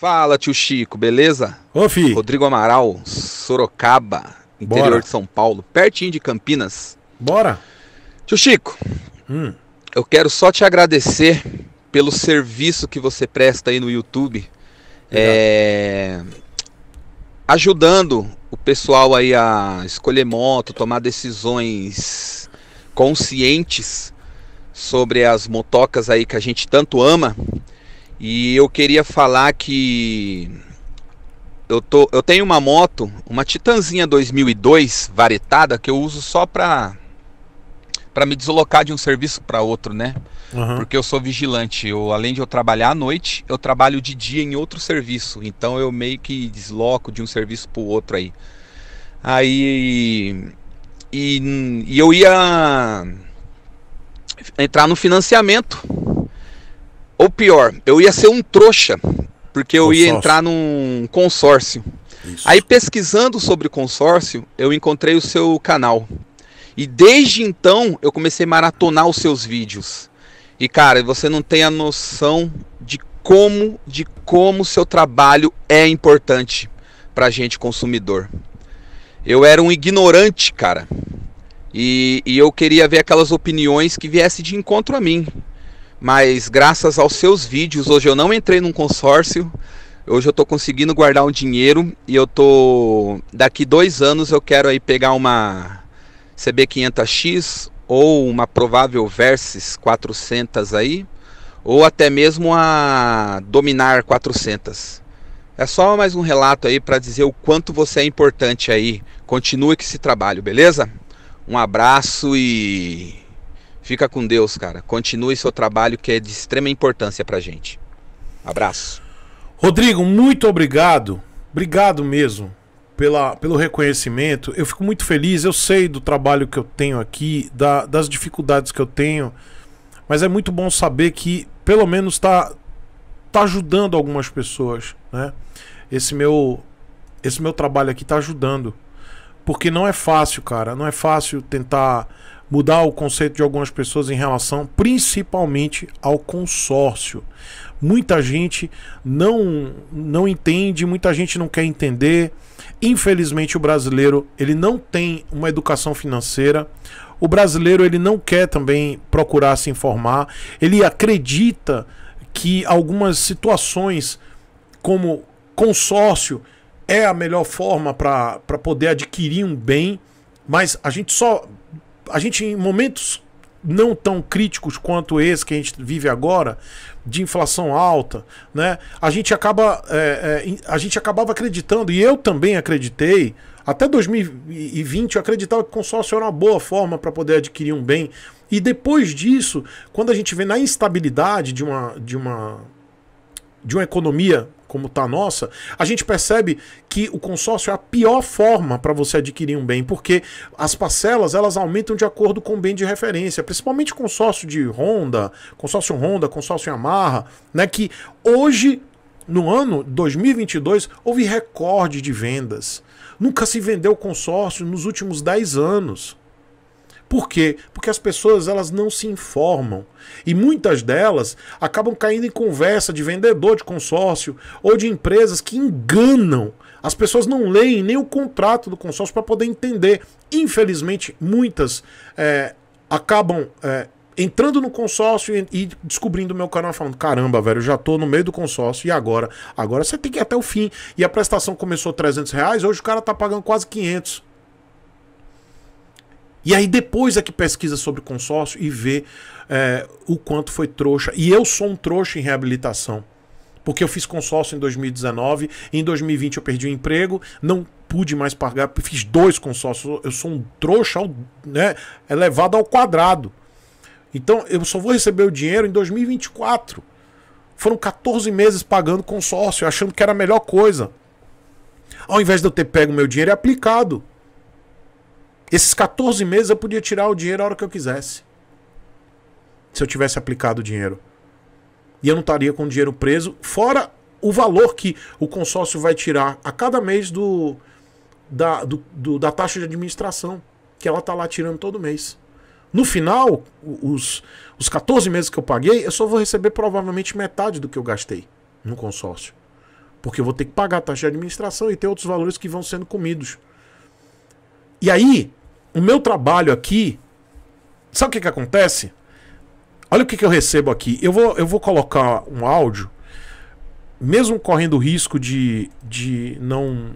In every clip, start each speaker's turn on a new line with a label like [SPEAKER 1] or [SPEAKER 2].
[SPEAKER 1] Fala, tio Chico, beleza? Ô, fi. Rodrigo Amaral, Sorocaba, interior Bora. de São Paulo, pertinho de Campinas. Bora. Tio Chico, hum. eu quero só te agradecer pelo serviço que você presta aí no YouTube, é, ajudando o pessoal aí a escolher moto, tomar decisões conscientes sobre as motocas aí que a gente tanto ama. E eu queria falar que eu, tô, eu tenho uma moto, uma Titanzinha 2002 varetada que eu uso só para para me deslocar de um serviço para outro, né? Uhum. Porque eu sou vigilante. Eu, além de eu trabalhar à noite, eu trabalho de dia em outro serviço. Então eu meio que desloco de um serviço para o outro aí. Aí e, e eu ia entrar no financiamento ou pior, eu ia ser um trouxa, porque eu consórcio. ia entrar num consórcio. Isso. Aí pesquisando sobre consórcio, eu encontrei o seu canal. E desde então eu comecei a maratonar os seus vídeos. E cara, você não tem a noção de como, de como seu trabalho é importante pra gente consumidor. Eu era um ignorante, cara. E, e eu queria ver aquelas opiniões que viessem de encontro a mim mas graças aos seus vídeos, hoje eu não entrei num consórcio, hoje eu estou conseguindo guardar um dinheiro e eu tô daqui dois anos eu quero aí pegar uma CB500X ou uma provável Versys 400 aí, ou até mesmo a Dominar 400. É só mais um relato aí para dizer o quanto você é importante aí. Continue com esse trabalho, beleza? Um abraço e Fica com Deus, cara. Continue seu trabalho que é de extrema importância pra gente. Abraço.
[SPEAKER 2] Rodrigo, muito obrigado. Obrigado mesmo pela, pelo reconhecimento. Eu fico muito feliz. Eu sei do trabalho que eu tenho aqui, da, das dificuldades que eu tenho. Mas é muito bom saber que, pelo menos, está tá ajudando algumas pessoas. Né? Esse, meu, esse meu trabalho aqui está ajudando. Porque não é fácil, cara. Não é fácil tentar mudar o conceito de algumas pessoas em relação principalmente ao consórcio. Muita gente não não entende, muita gente não quer entender. Infelizmente o brasileiro, ele não tem uma educação financeira. O brasileiro, ele não quer também procurar se informar. Ele acredita que algumas situações como consórcio é a melhor forma para poder adquirir um bem, mas a gente só a gente em momentos não tão críticos quanto esse que a gente vive agora, de inflação alta, né? A gente acaba, é, é, a gente acabava acreditando e eu também acreditei até 2020 eu acreditava que o consórcio era uma boa forma para poder adquirir um bem. E depois disso, quando a gente vê na instabilidade de uma, de uma, de uma economia como tá a nossa, a gente percebe que o consórcio é a pior forma para você adquirir um bem, porque as parcelas elas aumentam de acordo com o bem de referência, principalmente consórcio de Honda, consórcio Honda, consórcio Yamaha, né, que hoje no ano 2022 houve recorde de vendas. Nunca se vendeu consórcio nos últimos 10 anos. Por quê? Porque as pessoas elas não se informam. E muitas delas acabam caindo em conversa de vendedor de consórcio ou de empresas que enganam. As pessoas não leem nem o contrato do consórcio para poder entender. Infelizmente, muitas é, acabam é, entrando no consórcio e, descobrindo o meu canal falando: caramba, velho, já tô no meio do consórcio e agora? Agora você tem que ir até o fim. E a prestação começou 300 reais, hoje o cara tá pagando quase 500. E aí depois é que pesquisa sobre consórcio e vê é, o quanto foi trouxa. E eu sou um trouxa em reabilitação. Porque eu fiz consórcio em 2019, em 2020 eu perdi o emprego, não pude mais pagar, fiz dois consórcios. Eu sou um trouxa né, elevado ao quadrado. Então eu só vou receber o dinheiro em 2024. Foram 14 meses pagando consórcio, achando que era a melhor coisa. Ao invés de eu ter pego meu dinheiro e aplicado. Esses 14 meses eu podia tirar o dinheiro a hora que eu quisesse. Se eu tivesse aplicado o dinheiro. E eu não estaria com o dinheiro preso, fora o valor que o consórcio vai tirar a cada mês do, da, do, do, da taxa de administração, que ela está lá tirando todo mês. No final, os, os 14 meses que eu paguei, eu só vou receber provavelmente metade do que eu gastei no consórcio. Porque eu vou ter que pagar a taxa de administração e ter outros valores que vão sendo comidos. E aí, o meu trabalho aqui. Sabe o que, que acontece? Olha o que, que eu recebo aqui. Eu vou, eu vou colocar um áudio, mesmo correndo o risco de, de não.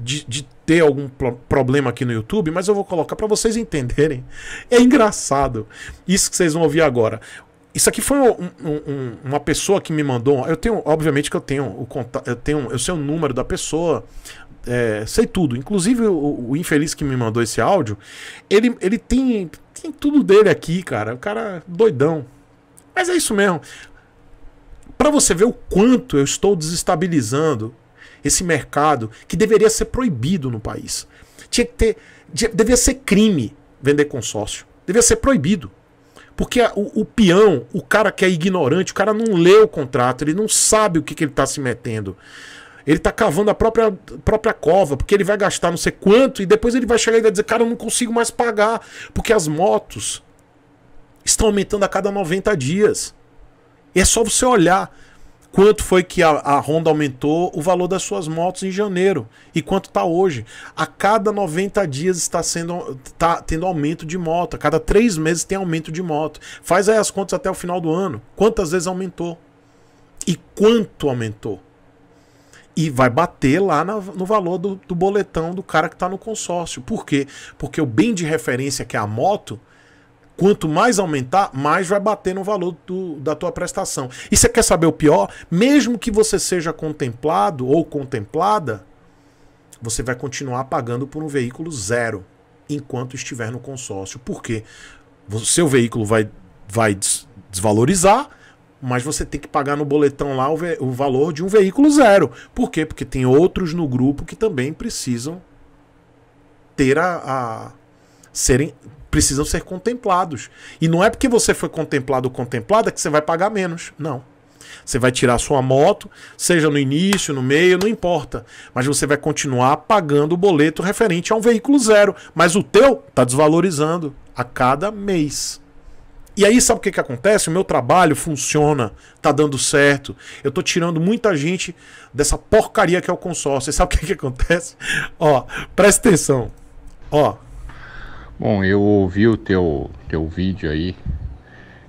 [SPEAKER 2] De, de ter algum problema aqui no YouTube, mas eu vou colocar para vocês entenderem. É engraçado isso que vocês vão ouvir agora. Isso aqui foi um, um, uma pessoa que me mandou. Eu tenho, obviamente que eu tenho o contato, eu tenho, eu sei o número da pessoa, é, sei tudo. Inclusive, o, o, infeliz que me mandou esse áudio, ele, ele tem, tem tudo dele aqui, cara. O cara é doidão. Mas é isso mesmo. Para você ver o quanto eu estou desestabilizando esse mercado que deveria ser proibido no país. Tinha que ter. Devia ser crime vender consórcio. Devia ser proibido. Porque o, o, peão, o cara que é ignorante, o cara não lê o contrato, ele não sabe o que, que ele está se metendo. Ele tá cavando a própria, própria cova, porque ele vai gastar não sei quanto, e depois ele vai chegar e vai dizer, cara, eu não consigo mais pagar, porque as motos estão aumentando a cada 90 dias. E é só você olhar quanto foi que a, a, Honda aumentou o valor das suas motos em janeiro e quanto está hoje. A cada 90 dias está sendo tá tendo aumento de moto, a cada três meses tem aumento de moto. Faz aí as contas até o final do ano. Quantas vezes aumentou? E quanto aumentou? e vai bater lá na, no valor do, do, boletão do cara que está no consórcio. Por quê? Porque o bem de referência que é a moto, quanto mais aumentar, mais vai bater no valor do, da tua prestação. E você quer saber o pior? Mesmo que você seja contemplado ou contemplada, você vai continuar pagando por um veículo zero enquanto estiver no consórcio. Por quê? O seu veículo vai, vai desvalorizar mas você tem que pagar no boletão lá o, o, valor de um veículo zero. Por quê? Porque tem outros no grupo que também precisam ter a, a serem precisam ser contemplados. E não é porque você foi contemplado ou contemplada que você vai pagar menos. Não. Você vai tirar sua moto, seja no início, no meio, não importa. Mas você vai continuar pagando o boleto referente a um veículo zero. Mas o teu está desvalorizando a cada mês. E aí, sabe o que, que acontece? O meu trabalho funciona, tá dando certo. Eu tô tirando muita gente dessa porcaria que é o consórcio. E sabe o que, que acontece? Ó, presta atenção. Ó.
[SPEAKER 3] Bom, eu ouvi o teu, teu vídeo aí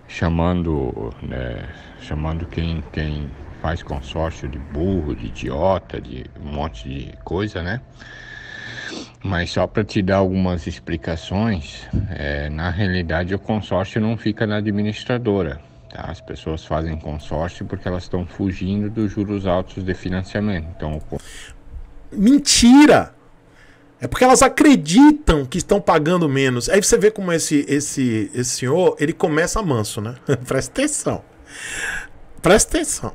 [SPEAKER 3] chamando, né, chamando quem, quem faz consórcio de burro, de idiota, de um monte de coisa, né? Mas só para te dar algumas explicações, é, na realidade o consórcio não fica na administradora. Tá? As pessoas fazem consórcio porque elas estão fugindo
[SPEAKER 2] dos juros altos de financiamento. Então, o... Mentira! É porque elas acreditam que estão pagando menos. Aí você vê como esse, esse, esse senhor, ele começa manso, né? Presta atenção. Presta atenção.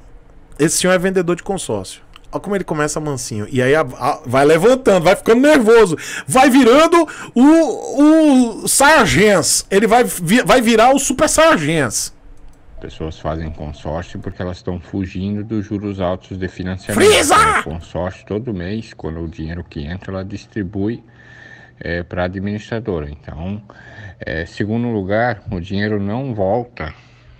[SPEAKER 2] Esse senhor é vendedor de consórcio. Olha como ele começa mansinho. E aí a, a, vai levantando, vai ficando nervoso. Vai virando o, o Saiyajins. Ele vai, vi, vai virar o Super Saiyajins.
[SPEAKER 3] Pessoas fazem consórcio porque elas estão fugindo dos juros altos de financiamento. Freeza! Consórcio todo mês, quando o dinheiro que entra, ela distribui é, para a administradora. Então, é, segundo lugar, o dinheiro não volta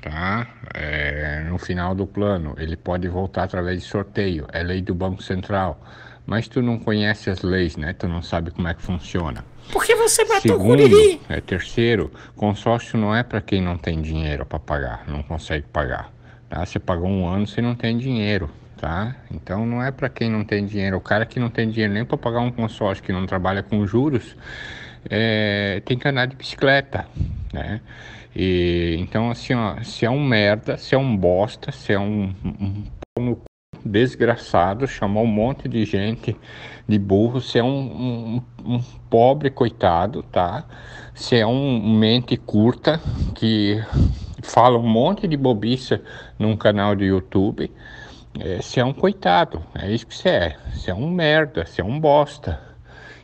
[SPEAKER 3] tá? É, no final do plano, ele pode voltar através de sorteio, é lei do Banco Central. Mas tu não conhece as leis, né? Tu não sabe como é que funciona.
[SPEAKER 2] Porque você matou o Curiri.
[SPEAKER 3] É terceiro, consórcio não é para quem não tem dinheiro para pagar, não consegue pagar. Tá? Você pagou um ano, você não tem dinheiro, tá? Então não é para quem não tem dinheiro. O cara que não tem dinheiro nem para pagar um consórcio, que não trabalha com juros, é, tem que andar de bicicleta, né? E, então, assim, ó, se é um merda, se é um bosta, se é um, um no cu desgraçado, chamar um monte de gente de burro, se é um, um, um pobre coitado, tá? Se é um mente curta que fala um monte de bobiça num canal de YouTube, é, se é um coitado, é isso que você é, se é um merda, se é um bosta.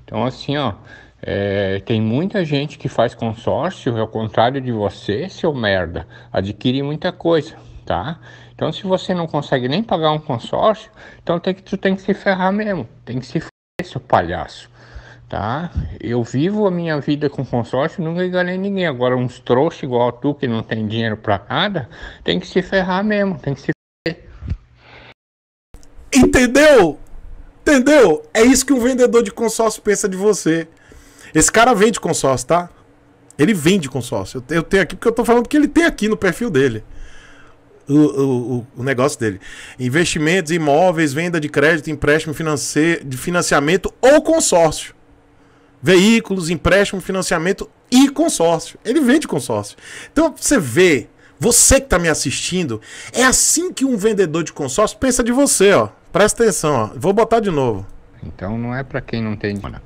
[SPEAKER 3] Então, assim, ó, é, tem muita gente que faz consórcio, ao contrário de você, seu merda, adquire muita coisa, tá? Então, se você não consegue nem pagar um consórcio, então tem que, tu tem que se ferrar mesmo, tem que se ferrar, seu palhaço, tá? Eu vivo a minha vida com consórcio, nunca enganei ninguém. Agora, uns trouxas igual a tu que não tem dinheiro pra nada, tem que se ferrar mesmo, tem que se ferrar.
[SPEAKER 2] Entendeu? Entendeu? É isso que um vendedor de consórcio pensa de você. Esse cara vende consórcio, tá? Ele vende consórcio. Eu tenho aqui porque eu tô falando que ele tem aqui no perfil dele. O, o, o negócio dele. Investimentos, imóveis, venda de crédito, empréstimo financeiro, de financiamento ou consórcio. Veículos, empréstimo, financiamento e consórcio. Ele vende consórcio. Então você vê, você que está me assistindo, é assim que um vendedor de consórcio pensa de você, ó. Presta atenção, ó. Vou botar de novo. Então não é para quem não tem. Olha. Né?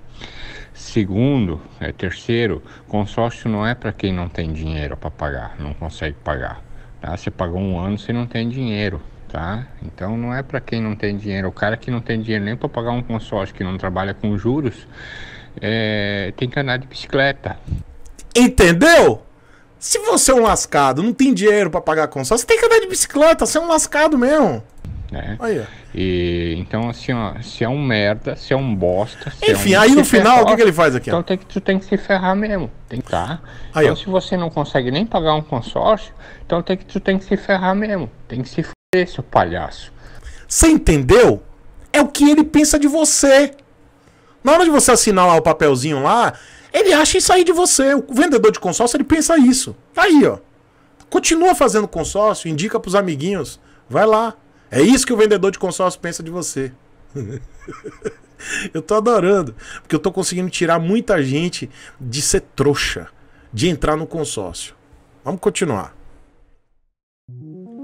[SPEAKER 3] Segundo, é, terceiro, consórcio não é para quem não tem dinheiro para pagar, não consegue pagar. Tá? Você pagou um ano, você não tem dinheiro, tá? Então não é para quem não tem dinheiro. O cara que não tem dinheiro nem para pagar um consórcio, que não trabalha com juros, é, tem que andar de bicicleta.
[SPEAKER 2] Entendeu? Se você é um lascado, não tem dinheiro para pagar consórcio, você tem que andar de bicicleta, você é um lascado mesmo
[SPEAKER 3] né? Aí, E, então, assim, ó, se é um merda, se é um bosta. É Enfim, é um... aí no final, o que, que, ele faz aqui? Então tem que, tu tem que se ferrar mesmo. Tem que tá. Aí, então, ó. se você não consegue nem pagar um consórcio, então tem que, tu tem que se ferrar mesmo. Tem que se fuder, seu palhaço.
[SPEAKER 2] Você entendeu? É o que ele pensa de você. Na hora de você assinar lá o papelzinho lá, ele acha isso aí de você. O vendedor de consórcio, ele pensa isso. Aí, ó. Continua fazendo consórcio, indica pros amiguinhos. Vai lá. É isso que o vendedor de consórcio pensa de você. eu tô adorando, porque eu tô conseguindo tirar muita gente de ser trouxa, de entrar no consórcio. Vamos continuar.